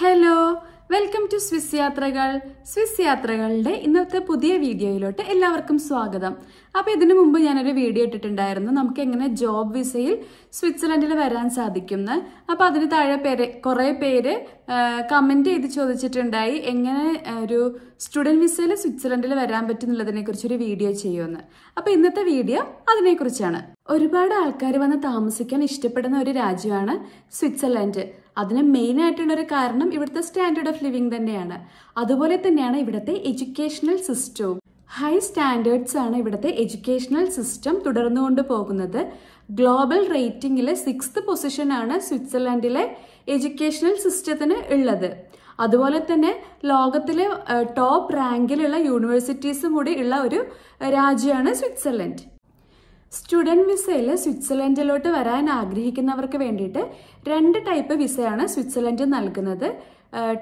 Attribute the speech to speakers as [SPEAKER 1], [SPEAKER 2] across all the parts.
[SPEAKER 1] hello welcome to Swiss യാത്രകൾ Swiss യാത്രകളുടെ ഇന്നത്തെ പുതിയ വീഡിയോയിലോട്ട് എല്ലാവർക്കും സ്വാഗതം അപ്പോൾ ഇതിനു മുമ്പ് ഞാനൊരു വീഡിയോ ഇട്ടിട്ടുണ്ടായിരുന്നു നമുക്ക് എങ്ങനെ ജോബ് വിസയിൽ സ്വിറ്റ്സർലൻഡിൽ വരാൻ സാധിക്കുമെന്ന് അപ്പോൾ അതിന് താഴെ പേര് കുറേ പേര് കമൻറ്റ് ചെയ്ത് ചോദിച്ചിട്ടുണ്ടായി എങ്ങനെ ഒരു സ്റ്റുഡൻറ് വിസയിൽ സ്വിറ്റ്സർലൻഡിൽ വരാൻ കുറിച്ചൊരു വീഡിയോ ചെയ്യുമെന്ന് അപ്പോൾ ഇന്നത്തെ വീഡിയോ അതിനെക്കുറിച്ചാണ് ഒരുപാട് ആൾക്കാർ വന്ന് താമസിക്കാൻ ഇഷ്ടപ്പെടുന്ന ഒരു രാജ്യമാണ് സ്വിറ്റ്സർലൻഡ് അതിന് മെയിനായിട്ടുള്ള ഒരു കാരണം ഇവിടുത്തെ സ്റ്റാൻഡേർഡ് ഓഫ് ലിവിങ് തന്നെയാണ് അതുപോലെ തന്നെയാണ് ഇവിടുത്തെ എഡ്യൂക്കേഷണൽ സിസ്റ്റവും ഹൈ സ്റ്റാൻഡേർഡ്സ് ആണ് ഇവിടുത്തെ എഡ്യൂക്കേഷണൽ സിസ്റ്റം തുടർന്നുകൊണ്ട് പോകുന്നത് ഗ്ലോബൽ റേറ്റിംഗിലെ സിക്സ്ത് ആണ് സ്വിറ്റ്സർലാൻഡിലെ എഡ്യൂക്കേഷണൽ സിസ്റ്റത്തിന് ഉള്ളത് അതുപോലെ തന്നെ ലോകത്തിലെ ടോപ്പ് റാങ്കിലുള്ള യൂണിവേഴ്സിറ്റീസും കൂടി ഉള്ള ഒരു രാജ്യമാണ് സ്വിറ്റ്സർലൻഡ് സ്റ്റുഡൻറ് വിസയിൽ സ്വിറ്റ്സർലൻഡിലോട്ട് വരാൻ ആഗ്രഹിക്കുന്നവർക്ക് വേണ്ടിയിട്ട് രണ്ട് ടൈപ്പ് വിസയാണ് സ്വിറ്റ്സർലൻഡ് നൽകുന്നത്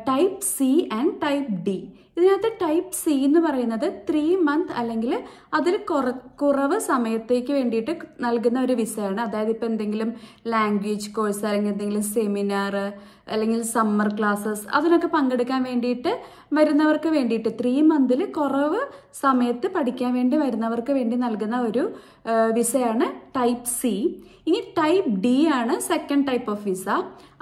[SPEAKER 1] type C and type D ഇതിനകത്ത് ടൈപ്പ് സി എന്ന് പറയുന്നത് ത്രീ മന്ത് അല്ലെങ്കിൽ അതിൽ കുറ കുറവ് സമയത്തേക്ക് വേണ്ടിയിട്ട് നൽകുന്ന ഒരു വിസയാണ് അതായത് ഇപ്പോൾ എന്തെങ്കിലും ലാംഗ്വേജ് കോഴ്സ് അല്ലെങ്കിൽ എന്തെങ്കിലും സെമിനാർ അല്ലെങ്കിൽ സമ്മർ ക്ലാസ്സസ് അതിനൊക്കെ പങ്കെടുക്കാൻ വേണ്ടിയിട്ട് വരുന്നവർക്ക് വേണ്ടിയിട്ട് ത്രീ മന്തിൽ കുറവ് സമയത്ത് പഠിക്കാൻ വേണ്ടി വരുന്നവർക്ക് വേണ്ടി നൽകുന്ന ഒരു വിസയാണ് ടൈപ്പ് സി ഇനി ടൈപ്പ് ഡി ആണ് സെക്കൻഡ് ടൈപ്പ് ഓഫ് വിസ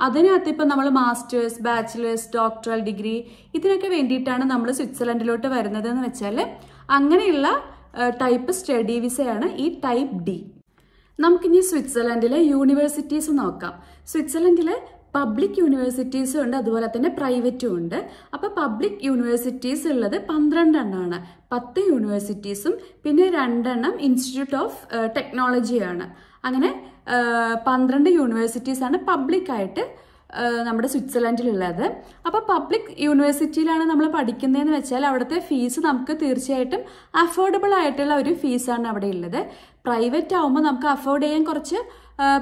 [SPEAKER 1] അതിനകത്ത് ഇപ്പോൾ നമ്മൾ മാസ്റ്റേഴ്സ് ബാച്ചിലേഴ്സ് ഡോക്ടറൽ ഡിഗ്രി ഇതിനൊക്കെ വേണ്ടിയിട്ടാണ് നമ്മൾ നമ്മൾ സ്വിറ്റ്സർലൻഡിലോട്ട് എന്ന് വെച്ചാൽ അങ്ങനെയുള്ള ടൈപ്പ് സ്റ്റഡി വിസയാണ് ഈ ടൈപ്പ് ഡി നമുക്കിനി സ്വിറ്റ്സർലൻഡിലെ യൂണിവേഴ്സിറ്റീസ് നോക്കാം സ്വിറ്റ്സർലൻഡിലെ പബ്ലിക് യൂണിവേഴ്സിറ്റീസും ഉണ്ട് അതുപോലെ തന്നെ പ്രൈവറ്റും ഉണ്ട് അപ്പോൾ പബ്ലിക് യൂണിവേഴ്സിറ്റീസ് ഉള്ളത് പന്ത്രണ്ടെണ്ണമാണ് പത്ത് യൂണിവേഴ്സിറ്റീസും പിന്നെ രണ്ടെണ്ണം ഇൻസ്റ്റിറ്റ്യൂട്ട് ഓഫ് ടെക്നോളജിയാണ് അങ്ങനെ പന്ത്രണ്ട് യൂണിവേഴ്സിറ്റീസാണ് പബ്ലിക്കായിട്ട് നമ്മുടെ സ്വിറ്റ്സർലൻഡിലുള്ളത് അപ്പോൾ പബ്ലിക് യൂണിവേഴ്സിറ്റിയിലാണ് നമ്മൾ പഠിക്കുന്നതെന്ന് വെച്ചാൽ അവിടുത്തെ ഫീസ് നമുക്ക് തീർച്ചയായിട്ടും അഫോർഡബിൾ ആയിട്ടുള്ള ഒരു ഫീസാണ് അവിടെ ഉള്ളത് പ്രൈവറ്റ് ആകുമ്പോൾ നമുക്ക് അഫോർഡ് ചെയ്യാൻ കുറച്ച്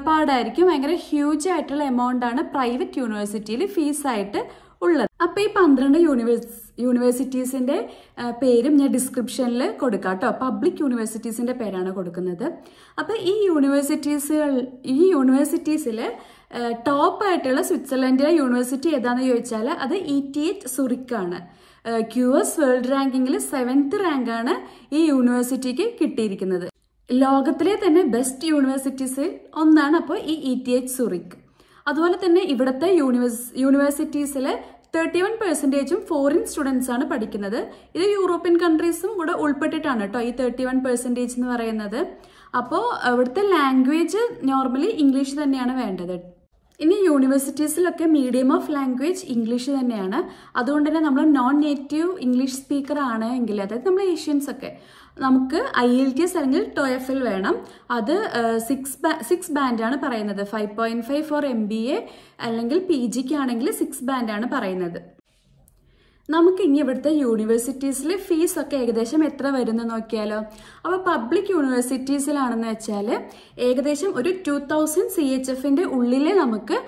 [SPEAKER 1] പാടായിരിക്കും ഭയങ്കര ഹ്യൂജ് ആയിട്ടുള്ള എമൗണ്ട് ആണ് പ്രൈവറ്റ് യൂണിവേഴ്സിറ്റിയിൽ ഫീസായിട്ട് ഉള്ളത് അപ്പോൾ ഈ പന്ത്രണ്ട് യൂണിവേഴ്സ് യൂണിവേഴ്സിറ്റീസിൻ്റെ പേരും ഞാൻ ഡിസ്ക്രിപ്ഷനിൽ കൊടുക്കാം കേട്ടോ പബ്ലിക് യൂണിവേഴ്സിറ്റീസിൻ്റെ പേരാണ് കൊടുക്കുന്നത് അപ്പോൾ ഈ യൂണിവേഴ്സിറ്റീസുകൾ ഈ യൂണിവേഴ്സിറ്റീസിൽ ടോപ്പായിട്ടുള്ള സ്വിറ്റ്സർലൻഡിലെ യൂണിവേഴ്സിറ്റി ഏതാണെന്ന് ചോദിച്ചാൽ അത് ഇ ടി എച്ച് സുറിക്കാണ് ക്യു എസ് വേൾഡ് റാങ്കിങ്ങിൽ സെവൻത്ത് റാങ്കാണ് ഈ യൂണിവേഴ്സിറ്റിക്ക് കിട്ടിയിരിക്കുന്നത് ലോകത്തിലെ തന്നെ ബെസ്റ്റ് യൂണിവേഴ്സിറ്റീസിൽ ഒന്നാണ് അപ്പോൾ ഈ ഇ ടി എച്ച് സുറിക്ക് അതുപോലെ തന്നെ ഇവിടുത്തെ യൂണിവേഴ്സ് യൂണിവേഴ്സിറ്റീസിൽ തേർട്ടി വൺ പെർസെൻറ്റേജും ഫോറിൻ സ്റ്റുഡൻസാണ് ആണ് പഠിക്കുന്നത് ഇത് യൂറോപ്യൻ കൺട്രീസും കൂടെ ഉൾപ്പെട്ടിട്ടാണ് കേട്ടോ ഈ തേർട്ടി വൺ പെർസെൻറ്റേജ് എന്ന് പറയുന്നത് അപ്പോൾ ഇവിടുത്തെ ലാംഗ്വേജ് നോർമലി ഇംഗ്ലീഷ് തന്നെയാണ് വേണ്ടത് ഇനി യൂണിവേഴ്സിറ്റീസിലൊക്കെ മീഡിയം ഓഫ് ലാംഗ്വേജ് ഇംഗ്ലീഷ് തന്നെയാണ് അതുകൊണ്ട് തന്നെ നമ്മൾ നോൺ നേറ്റീവ് ഇംഗ്ലീഷ് സ്പീക്കർ ആണ് എങ്കിൽ അതായത് നമ്മൾ ഏഷ്യൻസ് ഒക്കെ നമുക്ക് ഐ എൽ ടി എസ് അല്ലെങ്കിൽ ടോയഫിൽ വേണം അത് സിക്സ് സിക്സ് ബാൻഡാണ് പറയുന്നത് five point five four M B A അല്ലെങ്കിൽ പി ജിക്ക് ആണെങ്കിൽ സിക്സ് ബാൻഡാണ് പറയുന്നത് നമുക്ക് ഇനി ഇവിടുത്തെ യൂണിവേഴ്സിറ്റീസിലെ ഫീസ് ഒക്കെ ഏകദേശം എത്ര വരുന്നു നോക്കിയാലോ അപ്പോൾ പബ്ലിക് യൂണിവേഴ്സിറ്റീസിലാണെന്ന് വെച്ചാൽ ഏകദേശം ഒരു ടു തൗസൻഡ് സി എച്ച് എഫിൻ്റെ ഉള്ളിലേ നമുക്ക്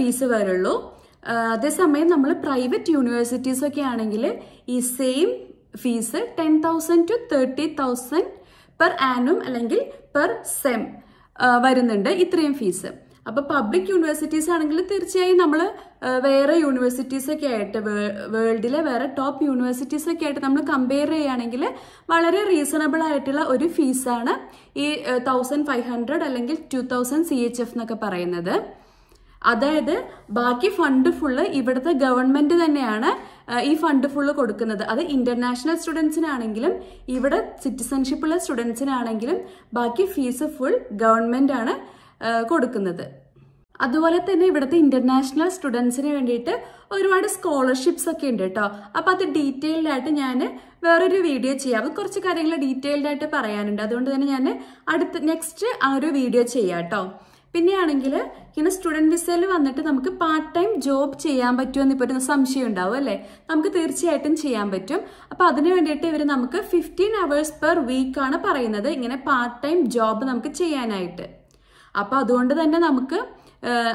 [SPEAKER 1] ഫീസ് വരുള്ളൂ അതേസമയം നമ്മൾ പ്രൈവറ്റ് യൂണിവേഴ്സിറ്റീസൊക്കെ ആണെങ്കിൽ ഈ same fees ten thousand to thirty thousand per ആനും അല്ലെങ്കിൽ പെർ സെം വരുന്നുണ്ട് ഇത്രയും ഫീസ് അപ്പോൾ പബ്ലിക് യൂണിവേഴ്സിറ്റീസ് ആണെങ്കിൽ തീർച്ചയായും നമ്മൾ വേറെ യൂണിവേഴ്സിറ്റീസ് ഒക്കെ ആയിട്ട് വേൾഡിലെ വേറെ ടോപ്പ് യൂണിവേഴ്സിറ്റീസ് ഒക്കെ ആയിട്ട് നമ്മൾ കമ്പയർ ചെയ്യുകയാണെങ്കിൽ വളരെ റീസണബിൾ ആയിട്ടുള്ള ഒരു ഫീസാണ് ഈ തൗസൻഡ് ഫൈവ് ഹൺഡ്രഡ് അല്ലെങ്കിൽ two thousand C H F എന്നൊക്കെ പറയുന്നത് അതായത് ബാക്കി ഫണ്ട് ഫുള്ള് ഇവിടുത്തെ ഗവൺമെന്റ് തന്നെയാണ് ഈ ഫണ്ട് ഫുള്ള് കൊടുക്കുന്നത് അത് ഇന്റർനാഷണൽ സ്റ്റുഡൻസിനാണെങ്കിലും ഇവിടെ സിറ്റിസൺഷിപ്പുള്ള സ്റ്റുഡൻസിനാണെങ്കിലും ബാക്കി ഫീസ് ഫുൾ ഗവൺമെന്റ് ആണ് കൊടുക്കുന്നത് അതുപോലെ തന്നെ ഇവിടുത്തെ ഇന്റർനാഷണൽ സ്റ്റുഡൻസിന് വേണ്ടിയിട്ട് ഒരുപാട് സ്കോളർഷിപ്സ് ഒക്കെ ഉണ്ട് കേട്ടോ അപ്പൊ അത് ഡീറ്റെയിൽഡ് ആയിട്ട് ഞാൻ വേറൊരു വീഡിയോ ചെയ്യാം അപ്പൊ കുറച്ച് കാര്യങ്ങൾ ഡീറ്റെയിൽഡ് ആയിട്ട് പറയാനുണ്ട് അതുകൊണ്ട് തന്നെ ഞാൻ അടുത്ത നെക്സ്റ്റ് ആ ഒരു വീഡിയോ ചെയ്യാം കേട്ടോ പിന്നെയാണെങ്കിൽ ഇങ്ങനെ സ്റ്റുഡൻറ് വിസയിൽ വന്നിട്ട് നമുക്ക് പാർട്ട് ടൈം ജോബ് ചെയ്യാൻ പറ്റുമെന്ന് ഇപ്പോൾ ഒരു സംശയം ഉണ്ടാവും അല്ലേ നമുക്ക് തീർച്ചയായിട്ടും ചെയ്യാൻ പറ്റും അപ്പോൾ അതിന് വേണ്ടിയിട്ട് ഇവർ നമുക്ക് ഫിഫ്റ്റീൻ അവേഴ്സ് പെർ വീക്കാണ് പറയുന്നത് ഇങ്ങനെ പാർട്ട് ടൈം ജോബ് നമുക്ക് ചെയ്യാനായിട്ട് അപ്പോൾ അതുകൊണ്ട് തന്നെ നമുക്ക്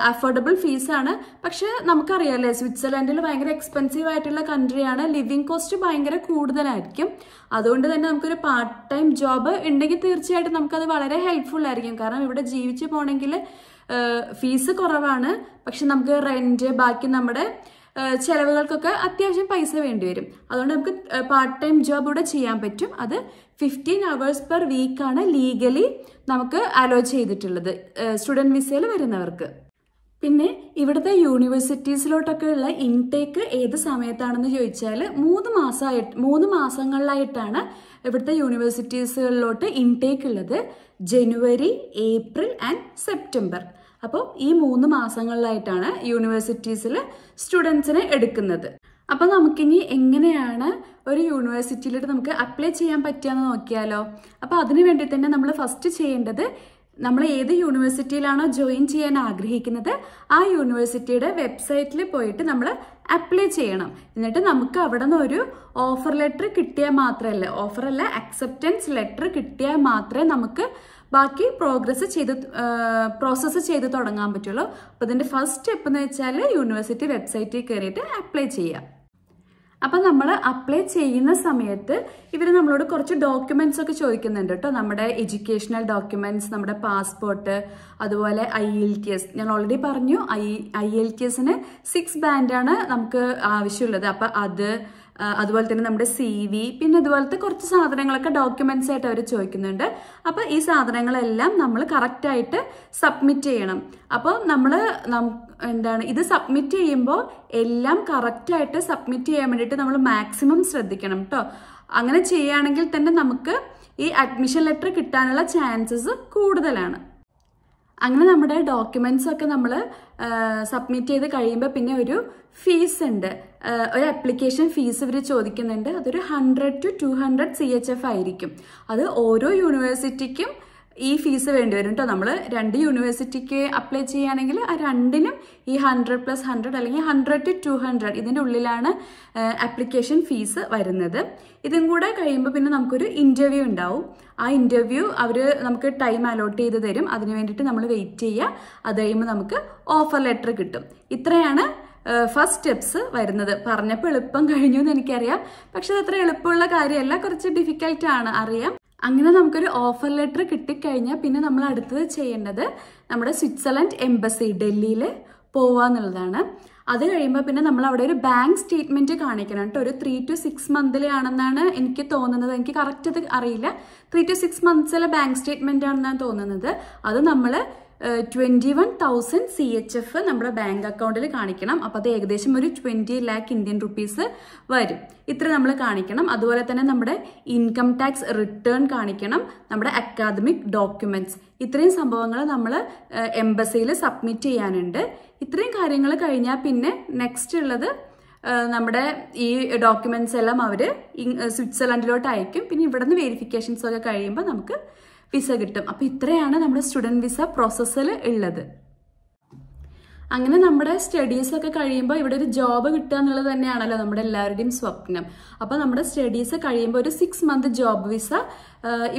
[SPEAKER 1] അഫോർഡബിൾ ഫീസാണ് പക്ഷെ നമുക്കറിയാമല്ലേ സ്വിറ്റ്സർലൻഡിൽ ഭയങ്കര എക്സ്പെൻസീവ് ആയിട്ടുള്ള കൺട്രിയാണ് ലിവിങ് കോസ്റ്റ് ഭയങ്കര കൂടുതലായിരിക്കും അതുകൊണ്ട് തന്നെ നമുക്കൊരു പാർട്ട് ടൈം ജോബ് ഉണ്ടെങ്കിൽ തീർച്ചയായിട്ടും നമുക്കത് വളരെ ഹെൽപ്ഫുൾ ആയിരിക്കും കാരണം ഇവിടെ ജീവിച്ചു പോകണമെങ്കിൽ ഫീസ് കുറവാണ് പക്ഷെ നമുക്ക് റെന്റ് ബാക്കി നമ്മുടെ ചിലവുകൾക്കൊക്കെ അത്യാവശ്യം പൈസ വേണ്ടി വരും അതുകൊണ്ട് നമുക്ക് പാർട്ട് ടൈം ജോബ് ഇവിടെ ചെയ്യാൻ പറ്റും അത് ഫിഫ്റ്റീൻ അവേഴ്സ് പെർ വീക്കാണ് ലീഗലി നമുക്ക് അലോ ചെയ്തിട്ടുള്ളത് സ്റ്റുഡൻറ് വിസയിൽ വരുന്നവർക്ക് പിന്നെ ഇവിടുത്തെ യൂണിവേഴ്സിറ്റീസിലോട്ടൊക്കെ ഉള്ള ഇൻടേക്ക് ഏത് സമയത്താണെന്ന് ചോദിച്ചാൽ മൂന്ന് മാസമായിട്ട് മൂന്ന് മാസങ്ങളിലായിട്ടാണ് ഇവിടുത്തെ യൂണിവേഴ്സിറ്റീസുകളിലോട്ട് ഇൻടേക്ക് ഉള്ളത് ജനുവരി ഏപ്രിൽ ആൻഡ് സെപ്റ്റംബർ അപ്പോൾ ഈ മൂന്ന് മാസങ്ങളിലായിട്ടാണ് യൂണിവേഴ്സിറ്റീസിൽ സ്റ്റുഡൻസിനെ എടുക്കുന്നത് അപ്പോൾ നമുക്കിനി എങ്ങനെയാണ് ഒരു യൂണിവേഴ്സിറ്റിയിലോട്ട് നമുക്ക് അപ്ലൈ ചെയ്യാൻ പറ്റുകയെന്ന് നോക്കിയാലോ അപ്പോൾ അതിന് വേണ്ടി തന്നെ നമ്മൾ ഫസ്റ്റ് ചെയ്യേണ്ടത് നമ്മൾ ഏത് യൂണിവേഴ്സിറ്റിയിലാണോ ജോയിൻ ചെയ്യാൻ ആഗ്രഹിക്കുന്നത് ആ യൂണിവേഴ്സിറ്റിയുടെ വെബ്സൈറ്റിൽ പോയിട്ട് നമ്മൾ അപ്ലൈ ചെയ്യണം എന്നിട്ട് നമുക്ക് അവിടെ നിന്ന് ഒരു ഓഫർ ലെറ്റർ കിട്ടിയാൽ മാത്രമല്ല ഓഫറല്ല അക്സെപ്റ്റൻസ് ലെറ്റർ കിട്ടിയാൽ മാത്രമേ നമുക്ക് ബാക്കി പ്രോഗ്രസ് ചെയ്ത് പ്രോസസ്സ് ചെയ്ത് തുടങ്ങാൻ പറ്റുള്ളൂ അപ്പോൾ ഇതിൻ്റെ ഫസ്റ്റ് സ്റ്റെപ്പ് എന്ന് വെച്ചാൽ യൂണിവേഴ്സിറ്റി വെബ്സൈറ്റിൽ കയറിയിട്ട് അപ്ലൈ ചെയ്യാം അപ്പം നമ്മൾ അപ്ലൈ ചെയ്യുന്ന സമയത്ത് ഇവർ നമ്മളോട് കുറച്ച് ഡോക്യുമെന്റ്സ് ഒക്കെ ചോദിക്കുന്നുണ്ട് കേട്ടോ നമ്മുടെ എഡ്യൂക്കേഷണൽ ഡോക്യുമെന്റ്സ് നമ്മുടെ പാസ്പോർട്ട് അതുപോലെ ഐ എൽ ടി എസ് ഞാൻ ഓൾറെഡി പറഞ്ഞു ഐ ഐ എൽ ടി എസിന് സിക്സ് ബാൻഡാണ് നമുക്ക് ആവശ്യമുള്ളത് അപ്പം അത് അതുപോലെ തന്നെ നമ്മുടെ സി വി പിന്നെ അതുപോലത്തെ കുറച്ച് സാധനങ്ങളൊക്കെ ഡോക്യുമെന്റ്സ് ആയിട്ട് അവർ ചോദിക്കുന്നുണ്ട് അപ്പോൾ ഈ സാധനങ്ങളെല്ലാം നമ്മൾ കറക്റ്റായിട്ട് സബ്മിറ്റ് ചെയ്യണം അപ്പോൾ നമ്മൾ എന്താണ് ഇത് സബ്മിറ്റ് ചെയ്യുമ്പോൾ എല്ലാം കറക്റ്റായിട്ട് സബ്മിറ്റ് ചെയ്യാൻ വേണ്ടിയിട്ട് നമ്മൾ മാക്സിമം ശ്രദ്ധിക്കണം കേട്ടോ അങ്ങനെ ചെയ്യുകയാണെങ്കിൽ തന്നെ നമുക്ക് ഈ അഡ്മിഷൻ ലെറ്റർ കിട്ടാനുള്ള ചാൻസസ് കൂടുതലാണ് അങ്ങനെ നമ്മുടെ ഡോക്യുമെന്റ്സ് ഒക്കെ നമ്മൾ സബ്മിറ്റ് ചെയ്ത് കഴിയുമ്പോൾ പിന്നെ ഒരു ഫീസ് ഉണ്ട് ഒരു അപ്ലിക്കേഷൻ ഫീസ് ഇവർ ചോദിക്കുന്നുണ്ട് അതൊരു hundred to two hundred C H F ആയിരിക്കും അത് ഓരോ യൂണിവേഴ്സിറ്റിക്കും ഈ ഫീസ് വേണ്ടി വരും കേട്ടോ നമ്മൾ രണ്ട് യൂണിവേഴ്സിറ്റിക്ക് അപ്ലൈ ചെയ്യുകയാണെങ്കിൽ ആ രണ്ടിനും ഈ ഹൺഡ്രഡ് പ്ലസ് ഹൺഡ്രഡ് അല്ലെങ്കിൽ ഹൺഡ്രഡ് ടു ടു ഹൺഡ്രഡ് ഇതിൻ്റെ ഉള്ളിലാണ് ആപ്ലിക്കേഷൻ ഫീസ് വരുന്നത് ഇതും കൂടെ കഴിയുമ്പോൾ പിന്നെ നമുക്കൊരു ഇൻ്റർവ്യൂ ഉണ്ടാവും ആ ഇൻ്റർവ്യൂ അവർ നമുക്ക് ടൈം അലോട്ട് ചെയ്ത് തരും അതിന് വേണ്ടിയിട്ട് നമ്മൾ വെയിറ്റ് ചെയ്യുക അത് കഴിയുമ്പോൾ നമുക്ക് ഓഫർ ലെറ്റർ കിട്ടും ഇത്രയാണ് ഫസ്റ്റ് സ്റ്റെപ്സ് വരുന്നത് പറഞ്ഞപ്പോൾ എളുപ്പം കഴിഞ്ഞു എന്ന് എനിക്കറിയാം പക്ഷെ അത് അത്ര എളുപ്പമുള്ള കാര്യമല്ല കുറച്ച് ഡിഫിക്കൽട്ടാണ് അറിയാം അങ്ങനെ നമുക്കൊരു ഓഫർ ലെറ്റർ കിട്ടിക്കഴിഞ്ഞാൽ പിന്നെ നമ്മൾ അടുത്തത് ചെയ്യേണ്ടത് നമ്മുടെ സ്വിറ്റ്സർലൻഡ് എംബസി ഡൽഹിയിൽ പോവുക എന്നുള്ളതാണ് അത് കഴിയുമ്പോൾ പിന്നെ നമ്മൾ അവിടെ ഒരു ബാങ്ക് സ്റ്റേറ്റ്മെന്റ് കാണിക്കണം കേട്ടോ ഒരു ത്രീ ടു സിക്സ് മന്തിലെ ആണെന്നാണ് എനിക്ക് തോന്നുന്നത് എനിക്ക് കറക്റ്റ് അത് അറിയില്ല ത്രീ ടു സിക്സ് മന്ത്സിലെ ബാങ്ക് സ്റ്റേറ്റ്മെന്റ് ആണെന്നാണ് തോന്നുന്നത് അത് നമ്മൾ twenty one thousand C H F നമ്മുടെ ബാങ്ക് അക്കൗണ്ടിൽ കാണിക്കണം അപ്പോൾ അത് ഏകദേശം ഒരു ട്വൻറ്റി ലാക്ക് ഇന്ത്യൻ റുപ്പീസ് വരും ഇത്ര നമ്മൾ കാണിക്കണം അതുപോലെ തന്നെ നമ്മുടെ ഇൻകം ടാക്സ് റിട്ടേൺ കാണിക്കണം നമ്മുടെ അക്കാദമിക് ഡോക്യുമെൻറ്റ്സ് ഇത്രയും സംഭവങ്ങൾ നമ്മൾ എംബസിയിൽ സബ്മിറ്റ് ചെയ്യാനുണ്ട് ഇത്രയും കാര്യങ്ങൾ കഴിഞ്ഞാൽ പിന്നെ നെക്സ്റ്റ് ഉള്ളത് നമ്മുടെ ഈ ഡോക്യുമെന്റ്സ് എല്ലാം അവർ സ്വിറ്റ്സർലൻഡിലോട്ട് അയക്കും പിന്നെ ഇവിടുന്ന് വെരിഫിക്കേഷൻസ് ഒക്കെ കഴിയുമ്പോൾ നമുക്ക് വിസ കിട്ടും അപ്പോൾ ഇത്രയാണ് നമ്മുടെ സ്റ്റുഡൻറ്റ് വിസ പ്രോസസ്സിൽ ഉള്ളത് അങ്ങനെ നമ്മുടെ സ്റ്റഡീസ് ഒക്കെ കഴിയുമ്പോൾ ഇവിടെ ഒരു ജോബ് കിട്ടുക എന്നുള്ളത് തന്നെയാണല്ലോ നമ്മുടെ എല്ലാവരുടെയും സ്വപ്നം അപ്പോൾ നമ്മുടെ സ്റ്റഡീസ് കഴിയുമ്പോൾ ഒരു സിക്സ് മന്ത് ജോബ് വിസ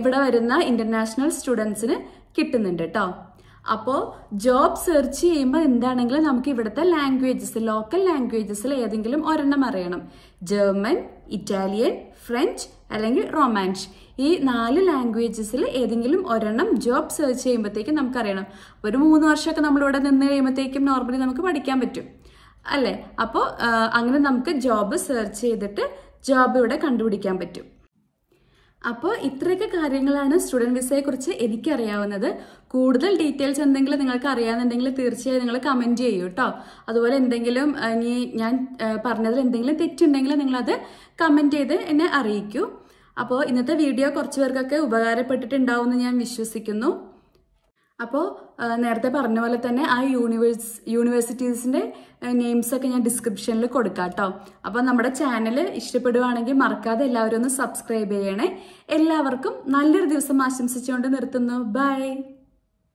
[SPEAKER 1] ഇവിടെ വരുന്ന ഇന്റർനാഷണൽ സ്റ്റുഡൻസിന് കിട്ടുന്നുണ്ട് കേട്ടോ അപ്പോൾ ജോബ് സെർച്ച് ചെയ്യുമ്പോൾ എന്താണെങ്കിലും നമുക്ക് ഇവിടുത്തെ ലാംഗ്വേജസ് ലോക്കൽ ലാംഗ്വേജസിൽ ഏതെങ്കിലും ഒരെണ്ണം അറിയണം ജർമ്മൻ ഇറ്റാലിയൻ ഫ്രഞ്ച് അല്ലെങ്കിൽ റൊമാൻഷ് ഈ നാല് ലാംഗ്വേജസിൽ ഏതെങ്കിലും ഒരെണ്ണം ജോബ് സെർച്ച് ചെയ്യുമ്പോഴത്തേക്കും നമുക്കറിയണം ഒരു മൂന്ന് വർഷമൊക്കെ നമ്മളിവിടെ നിന്ന് കഴിയുമ്പോഴത്തേക്കും നോർമലി നമുക്ക് പഠിക്കാൻ പറ്റും അല്ലേ അപ്പോൾ അങ്ങനെ നമുക്ക് ജോബ് സെർച്ച് ചെയ്തിട്ട് ജോബ് ഇവിടെ കണ്ടുപിടിക്കാൻ പറ്റും അപ്പോൾ ഇത്രയൊക്കെ കാര്യങ്ങളാണ് സ്റ്റുഡൻറ്റ് വിസയെക്കുറിച്ച് എനിക്കറിയാവുന്നത് കൂടുതൽ ഡീറ്റെയിൽസ് എന്തെങ്കിലും നിങ്ങൾക്ക് അറിയാമെന്നുണ്ടെങ്കിൽ തീർച്ചയായും നിങ്ങൾ കമൻറ്റ് ചെയ്യൂ കേട്ടോ അതുപോലെ എന്തെങ്കിലും ഇനി ഞാൻ പറഞ്ഞതിൽ എന്തെങ്കിലും തെറ്റുണ്ടെങ്കിൽ നിങ്ങളത് കമൻറ്റ് ചെയ്ത് എന്നെ അറിയിക്കൂ അപ്പോൾ ഇന്നത്തെ വീഡിയോ കുറച്ച് പേർക്കൊക്കെ ഉപകാരപ്പെട്ടിട്ടുണ്ടാവുമെന്ന് ഞാൻ വിശ്വസിക്കുന്നു അപ്പോൾ നേരത്തെ പറഞ്ഞ പോലെ തന്നെ ആ യൂണിവേഴ്സ് യൂണിവേഴ്സിറ്റീസിൻ്റെ ഒക്കെ ഞാൻ ഡിസ്ക്രിപ്ഷനിൽ കൊടുക്കാം കേട്ടോ അപ്പോൾ നമ്മുടെ ചാനൽ ഇഷ്ടപ്പെടുവാണെങ്കിൽ മറക്കാതെ എല്ലാവരും ഒന്ന് സബ്സ്ക്രൈബ് ചെയ്യണേ എല്ലാവർക്കും നല്ലൊരു ദിവസം ആശംസിച്ചുകൊണ്ട് നിർത്തുന്നു ബൈ